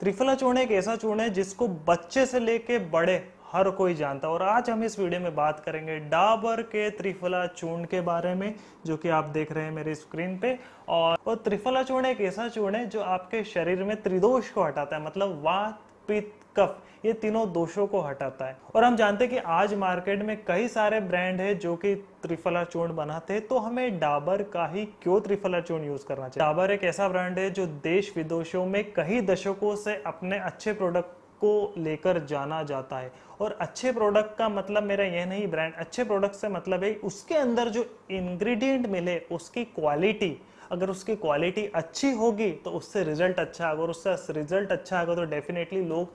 त्रिफला चूर्ण एक ऐसा चूर्ण है जिसको बच्चे से लेके बड़े हर कोई जानता है और आज हम इस वीडियो में बात करेंगे डाबर के त्रिफला चूर्ण के बारे में जो कि आप देख रहे हैं मेरे स्क्रीन पे और, और त्रिफला चूर्ण एक ऐसा चूर्ण है जो आपके शरीर में त्रिदोष को हटाता है मतलब वात पित्त कफ ये तीनों दोषों को हटाता है और हम जानते हैं कि आज मार्केट में कई सारे ब्रांड है जो कि त्रिफला चूर्ण बनाते हैं तो हमें डाबर का ही क्यों त्रिफला चूर्ण यूज करना चाहिए डाबर एक ऐसा ब्रांड है जो देश विदेशों में कई दशकों से अपने अच्छे प्रोडक्ट को लेकर जाना जाता है और अच्छे प्रोडक्ट का मतलब मेरा यह नहीं ब्रांड अच्छे प्रोडक्ट से मतलब है उसके अंदर जो इंग्रेडिएंट मिले उसकी क्वालिटी अगर उसकी क्वालिटी अच्छी होगी तो उससे रिजल्ट अच्छा आगे और उससे रिजल्ट अच्छा आएगा तो डेफिनेटली लोग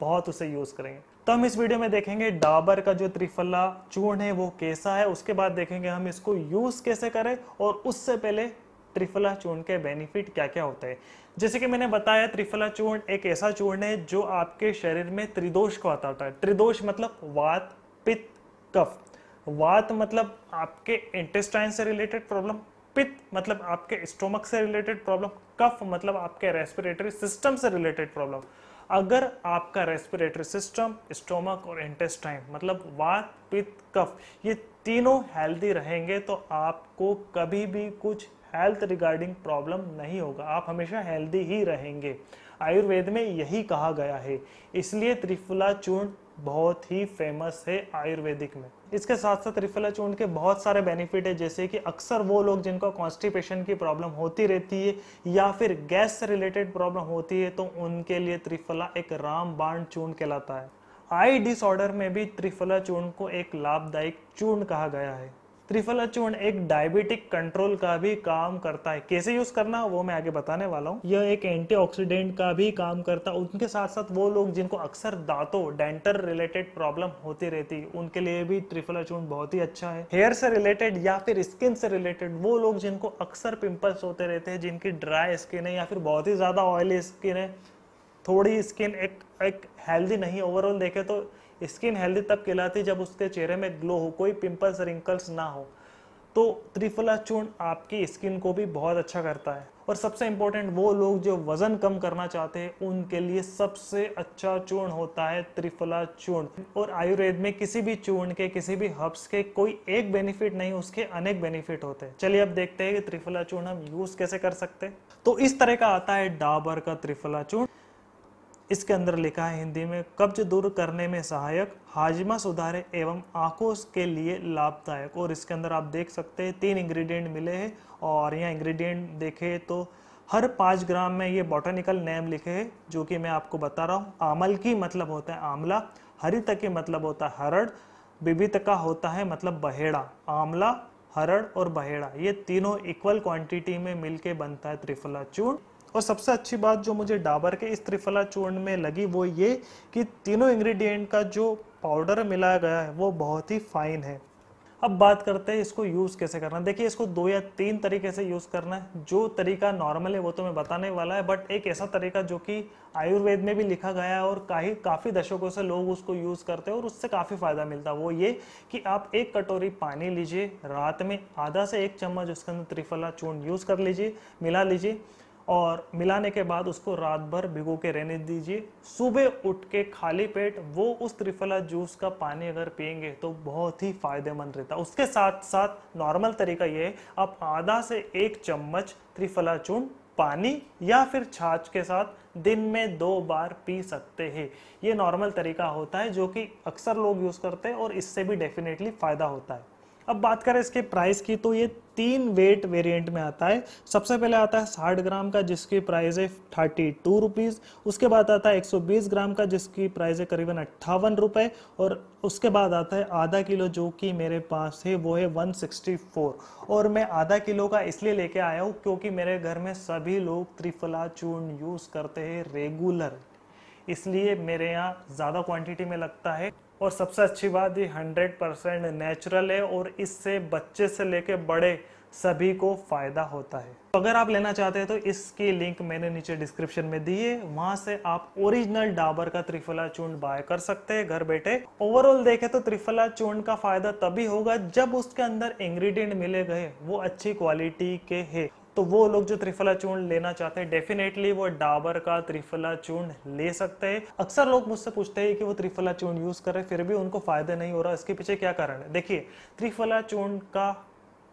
बहुत उसे यूज़ करेंगे तो हम इस वीडियो में देखेंगे डाबर का जो त्रिफला चूर्ण है वो कैसा है उसके बाद देखेंगे हम इसको यूज़ कैसे करें और उससे पहले त्रिफला चूर्ण के बेनिफिट क्या क्या होते हैं जैसे कि मैंने बताया त्रिफला चूर्ण एक ऐसा चूर्ण है जो आपके शरीर में त्रिदोष को हटाता है त्रिदोष मतलब वात पित्त कफ वात मतलब आपके इंटेस्टाइन से रिलेटेड प्रॉब्लम पित्त मतलब आपके स्टोमक से रिलेटेड प्रॉब्लम कफ मतलब आपके रेस्पिरेटरी सिस्टम से रिलेटेड प्रॉब्लम अगर आपका रेस्पिरेटरी सिस्टम स्टोमक और इंटेस्टाइन मतलब वात पित्त कफ ये तीनों हेल्दी रहेंगे तो आपको कभी भी कुछ हेल्थ रिगार्डिंग प्रॉब्लम नहीं होगा आप हमेशा हेल्दी ही रहेंगे आयुर्वेद में यही कहा गया है इसलिए त्रिफला चूर्ण बहुत ही फेमस है आयुर्वेदिक में इसके साथ साथ त्रिफला चूर्ण के बहुत सारे बेनिफिट है जैसे कि अक्सर वो लोग जिनको कॉन्स्टिपेशन की प्रॉब्लम होती रहती है या फिर गैस से रिलेटेड प्रॉब्लम होती है तो उनके लिए त्रिफला एक राम बाण चूर्ण कहलाता है आई डिसऑर्डर में भी त्रिफला चूर्ण को एक लाभदायक चूर्ण कहा गया है त्रिफला चूर्ण एक डायबिटिक कंट्रोल का भी काम करता है कैसे यूज करना वो मैं आगे बताने वाला हूँ यह एक एंटीऑक्सीडेंट का भी काम करता है उनके साथ साथ वो लोग जिनको अक्सर दांतों डेंटर रिलेटेड प्रॉब्लम होती रहती उनके लिए भी त्रिफला चूर्ण बहुत ही अच्छा है हेयर से रिलेटेड या फिर स्किन से रिलेटेड वो लोग जिनको अक्सर पिंपल्स होते रहते हैं जिनकी ड्राई स्किन है या फिर बहुत ही ज़्यादा ऑयली स्किन है थोड़ी स्किन एक एक हेल्दी नहीं ओवरऑल देखे तो स्किन हेल्दी तब कहलाती जब उसके चेहरे में ग्लो हो कोई पिंपल्स रिंकल्स ना हो तो त्रिफला चूर्ण आपकी स्किन को भी बहुत अच्छा करता है और सबसे इंपॉर्टेंट वो लोग जो वज़न कम करना चाहते हैं उनके लिए सबसे अच्छा चूर्ण होता है त्रिफला चूर्ण और आयुर्वेद में किसी भी चूर्ण के किसी भी हर्ब्स के कोई एक बेनिफिट नहीं उसके अनेक बेनिफिट होते हैं चलिए अब देखते हैं कि त्रिफला चूर्ण हम यूज़ कैसे कर सकते हैं तो इस तरह का आता है डाबर का त्रिफला चूर्ण इसके अंदर लिखा है हिंदी में कब्ज दूर करने में सहायक हाजमा सुधारे एवं आंखों के लिए लाभदायक और इसके अंदर आप देख सकते हैं तीन इंग्रेडिएंट मिले हैं और यहाँ इंग्रेडिएंट देखे तो हर पाँच ग्राम में ये बॉटनिकल नेम लिखे हैं जो कि मैं आपको बता रहा हूँ आमल की मतलब होता है आमला हरित के मतलब होता है हरड़ विभित का होता है मतलब बहेड़ा आमला हरड़ और बहेड़ा ये तीनों इक्वल क्वांटिटी में मिलके बनता है त्रिफला चूर्ण और सबसे अच्छी बात जो मुझे डाबर के इस त्रिफला चूर्ण में लगी वो ये कि तीनों इंग्रेडिएंट का जो पाउडर मिलाया गया है वो बहुत ही फाइन है अब बात करते हैं इसको यूज़ कैसे करना देखिए इसको दो या तीन तरीके से यूज़ करना है जो तरीका नॉर्मल है वो तो मैं बताने वाला है बट एक ऐसा तरीका जो कि आयुर्वेद में भी लिखा गया है और काफ़ी काफ़ी दशकों से लोग उसको यूज़ करते हैं और उससे काफ़ी फ़ायदा मिलता है वो ये कि आप एक कटोरी पानी लीजिए रात में आधा से एक चम्मच उसके अंदर त्रिफला चूर्ण यूज़ कर लीजिए मिला लीजिए और मिलाने के बाद उसको रात भर भिगो के रहने दीजिए सुबह उठ के खाली पेट वो उस त्रिफला जूस का पानी अगर पियेंगे तो बहुत ही फायदेमंद रहता है उसके साथ साथ नॉर्मल तरीका ये है आप आधा से एक चम्मच त्रिफला चूर्ण पानी या फिर छाछ के साथ दिन में दो बार पी सकते हैं ये नॉर्मल तरीका होता है जो कि अक्सर लोग यूज़ करते हैं और इससे भी डेफिनेटली फ़ायदा होता है अब बात करें इसके प्राइस की तो ये तीन वेट वेरिएंट में आता है सबसे पहले आता है साठ ग्राम का जिसकी प्राइस है थर्टी टू रुपीज़ उसके बाद आता है एक सौ बीस ग्राम का जिसकी प्राइस है करीबन अट्ठावन रुपये और उसके बाद आता है आधा किलो जो कि मेरे पास है वो है वन सिक्सटी फोर और मैं आधा किलो का इसलिए लेके आया हूँ क्योंकि मेरे घर में सभी लोग त्रिफला चूर्ण यूज़ करते हैं रेगुलर इसलिए मेरे यहाँ ज़्यादा क्वांटिटी में लगता है और सबसे अच्छी बात ये हंड्रेड परसेंट नेचुरल है और इससे बच्चे से लेके बड़े सभी को फ़ायदा होता है तो अगर आप लेना चाहते हैं तो इसकी लिंक मैंने नीचे डिस्क्रिप्शन में दी है वहां से आप ओरिजिनल डाबर का त्रिफला चूर्ण बाय कर सकते हैं घर बैठे ओवरऑल देखें तो त्रिफला चूर्ण का फ़ायदा तभी होगा जब उसके अंदर इंग्रेडिएंट मिले गए वो अच्छी क्वालिटी के है तो वो लोग जो त्रिफला चूर्ण लेना चाहते हैं डेफिनेटली वो डाबर का त्रिफला चूर्ण ले सकते हैं अक्सर लोग मुझसे पूछते हैं कि वो त्रिफला चूर्ण यूज़ करें फिर भी उनको फ़ायदा नहीं हो रहा इसके पीछे क्या कारण है देखिए त्रिफला चूर्ण का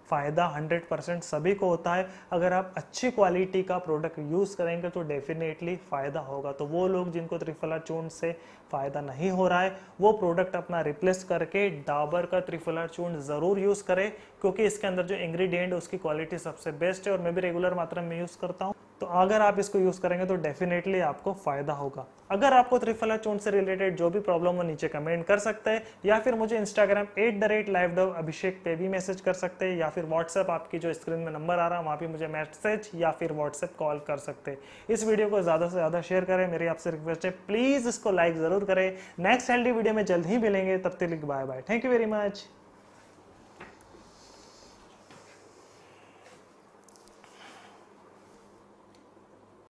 फ़ायदा 100 परसेंट सभी को होता है अगर आप अच्छी क्वालिटी का प्रोडक्ट यूज़ करेंगे तो डेफिनेटली फ़ायदा होगा तो वो लोग जिनको त्रिफला चूर्ण से फ़ायदा नहीं हो रहा है वो प्रोडक्ट अपना रिप्लेस करके डाबर का त्रिफला चूर्ण ज़रूर यूज़ करें क्योंकि इसके अंदर जो इंग्रेडिएंट उसकी क्वालिटी सबसे बेस्ट है और मैं भी रेगुलर मात्रा में यूज़ करता हूँ तो अगर आप इसको यूज़ करेंगे तो डेफिनेटली आपको फ़ायदा होगा अगर आपको त्रिफला चोट से रिलेटेड जो भी प्रॉब्लम हो नीचे कमेंट कर सकते हैं या फिर मुझे Instagram at the rate live dove Abhishek पे भी मैसेज कर सकते हैं या फिर व्हाट्सएप आपकी जो स्क्रीन में नंबर आ रहा है वहाँ पर मुझे मैसेज या फिर व्हाट्सएप कॉल कर सकते हैं इस वीडियो को ज़्यादा से ज़्यादा शेयर करें मेरी आपसे रिक्वेस्ट है प्लीज़ इसको लाइक ज़रूर करें नेक्स्ट हेल्दी वीडियो में जल्द ही मिलेंगे तब तक bye bye thank you very much